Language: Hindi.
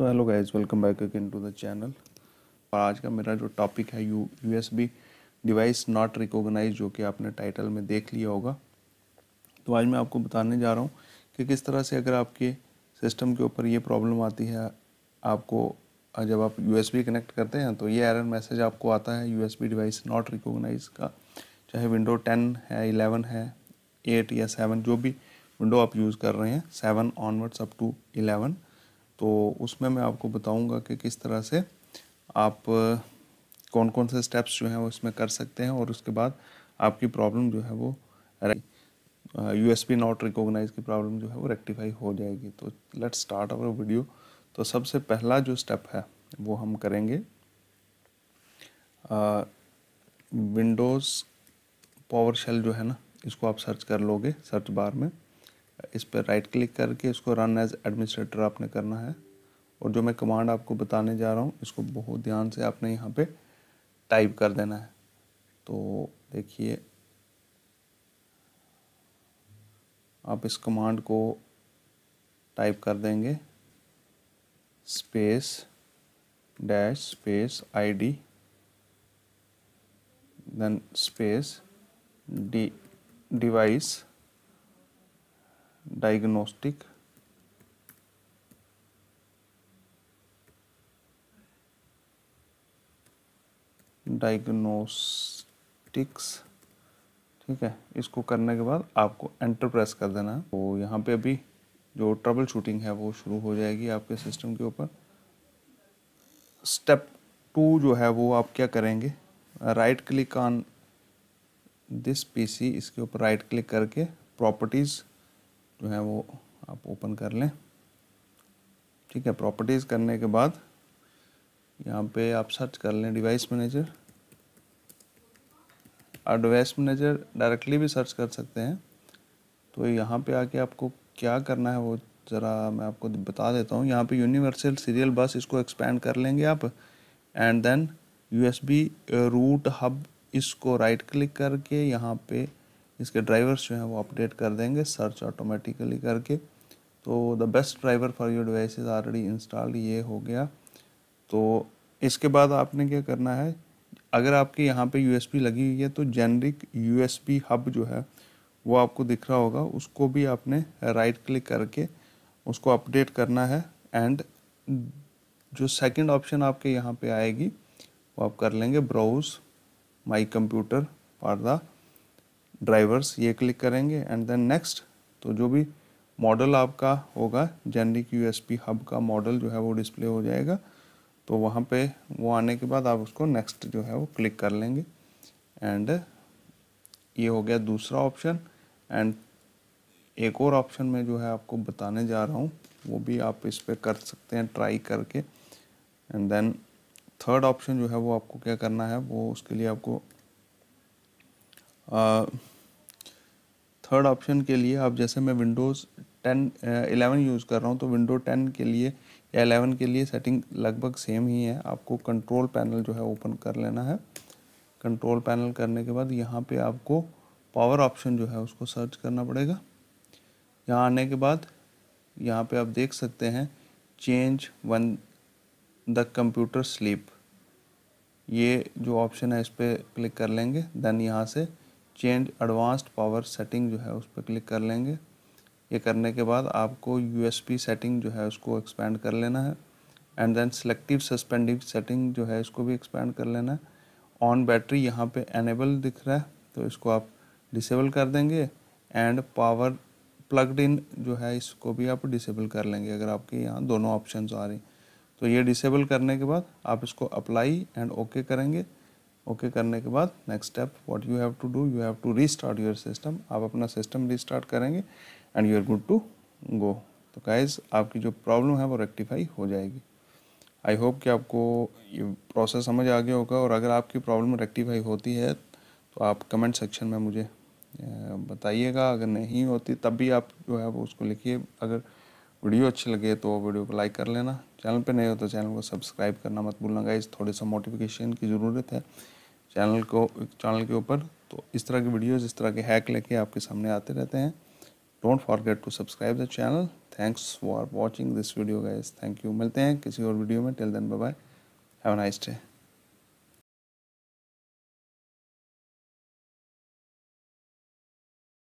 so hello guys welcome back again to the channel और आज का मेरा जो टॉपिक है U USB device not recognise जो कि आपने टाइटल में देख लिया होगा तो आज मैं आपको बताने जा रहा हूँ कि किस तरह से अगर आपके सिस्टम के ऊपर ये प्रॉब्लम आती है आपको जब आप यूएसबी कनेक्ट करते हैं तो ये एरर मैसेज आपको आता है बी डिवाइस नॉट रिकोगनाइज का चाहे विंडो टेन है इलेवन है एट या सेवन जो भी विंडो आप यूज़ कर रहे हैं seven onwards up to eleven तो उसमें मैं आपको बताऊंगा कि किस तरह से आप कौन कौन से स्टेप्स जो हैं वो इसमें कर सकते हैं और उसके बाद आपकी प्रॉब्लम जो है वो U S B not recognise की प्रॉब्लम जो है वो रेक्टिफाई हो जाएगी तो लेट स्टार्ट अवर वीडियो तो सबसे पहला जो स्टेप है वो हम करेंगे विंडोज़ पावर शेल जो है ना इसको आप सर्च कर लोगे सर्च बार में इस पर राइट क्लिक करके इसको रन एज एडमिनिस्ट्रेटर आपने करना है और जो मैं कमांड आपको बताने जा रहा हूँ इसको बहुत ध्यान से आपने यहाँ पे टाइप कर देना है तो देखिए आप इस कमांड को टाइप कर देंगे space dash space ID then space D device diagnostic diagnostics ठीक है इसको करने के बाद आपको एंटर प्रेस कर देना है तो यहाँ पे अभी जो ट्रबल शूटिंग है वो शुरू हो जाएगी आपके सिस्टम के ऊपर स्टेप टू जो है वो आप क्या करेंगे right click on this PC इसके ऊपर राइट क्लिक करके प्रॉपर्टीज़ जो है वो आप ओपन कर लें ठीक है प्रॉपर्टीज़ करने के बाद यहाँ पे आप सर्च कर लें डिवाइस मैनेजर और डिवाइस मैनेजर डायरेक्टली भी सर्च कर सकते हैं तो यहाँ पे आके आपको क्या करना है वो ज़रा मैं आपको बता देता हूँ यहाँ पे यूनिवर्सल सीरियल बस इसको एक्सपेंड कर लेंगे आप and then USB root hub इसको राइट क्लिक करके यहाँ पे इसके ड्राइवर्स जो हैं वो अपडेट कर देंगे सर्च ऑटोमेटिकली करके तो the best driver for your devices already installed ये हो गया तो इसके बाद आपने क्या करना है अगर आपके यहाँ पे यूएसबी लगी हुई है तो जेनरिक यूएसबी हब जो है वो आपको दिख रहा होगा उसको भी आपने राइट क्लिक करके उसको अपडेट करना है एंड जो सेकंड ऑप्शन आपके यहाँ पे आएगी वो आप कर लेंगे browse my computer for the drivers ये क्लिक करेंगे एंड देन नेक्स्ट तो जो भी मॉडल आपका होगा जेनरिक पी हब का मॉडल जो है वो डिस्प्ले हो जाएगा तो वहाँ पे वो आने के बाद आप उसको नेक्स्ट जो है वो क्लिक कर लेंगे एंड ये हो गया दूसरा ऑप्शन एंड एक और ऑप्शन में जो है आपको बताने जा रहा हूँ वो भी आप इस पर कर सकते हैं ट्राई करके एंड देन थर्ड ऑप्शन जो है वो आपको क्या करना है वो उसके लिए आपको थर्ड ऑप्शन के लिए आप जैसे मैं विंडोज़ टेन एलेवन यूज़ कर रहा हूँ तो विंडो टेन के लिए या एलेवन के लिए सेटिंग लगभग सेम ही है आपको कंट्रोल पैनल जो है ओपन कर लेना है कंट्रोल पैनल करने के बाद यहाँ पे आपको पावर ऑप्शन जो है उसको सर्च करना पड़ेगा यहाँ आने के बाद यहाँ पे आप देख सकते हैं change when the computer sleep ये जो ऑप्शन है इस पर क्लिक कर लेंगे देन यहाँ से चेंज एडवांस्ड पावर सेटिंग जो है उस पर क्लिक कर लेंगे ये करने के बाद आपको यू सेटिंग जो है उसको एक्सपेंड कर लेना है and then selective suspending setting जो है इसको भी एक्सपेंड कर लेना है ऑन बैटरी यहाँ पे एनेबल दिख रहा है तो इसको आप डिसेबल कर देंगे एंड पावर प्लगड इन जो है इसको भी आप डिसेबल कर लेंगे अगर आपके यहाँ दोनों ऑप्शन आ रही तो ये डिसेबल करने के बाद आप इसको अप्लाई एंड ओके okay करेंगे ओके करने के बाद next step what you have to do you have to restart your system आप अपना सिस्टम रीस्टार्ट करेंगे and you are good to go तो गाइस आपकी जो प्रॉब्लम है वो रेक्टिफाई हो जाएगी आई होप कि आपको ये प्रोसेस समझ आ गया होगा और अगर आपकी प्रॉब्लम रेक्टिफाई होती है तो आप कमेंट सेक्शन में मुझे बताइएगा अगर नहीं होती तब भी आप जो है वो उसको लिखिए अगर वीडियो अच्छी लगे तो वीडियो को लाइक कर लेना चैनल पे नए हो तो चैनल को सब्सक्राइब करना मत भूलना गाइज थोड़ी सा मोटिफिकेशन की ज़रूरत है चैनल को चैनल के ऊपर तो इस तरह की वीडियोस इस तरह के हैक लेके आपके सामने आते रहते हैं don't forget to subscribe the channel thanks for watching this video guys thank you मिलते हैं किसी और वीडियो में till then bye bye have nice day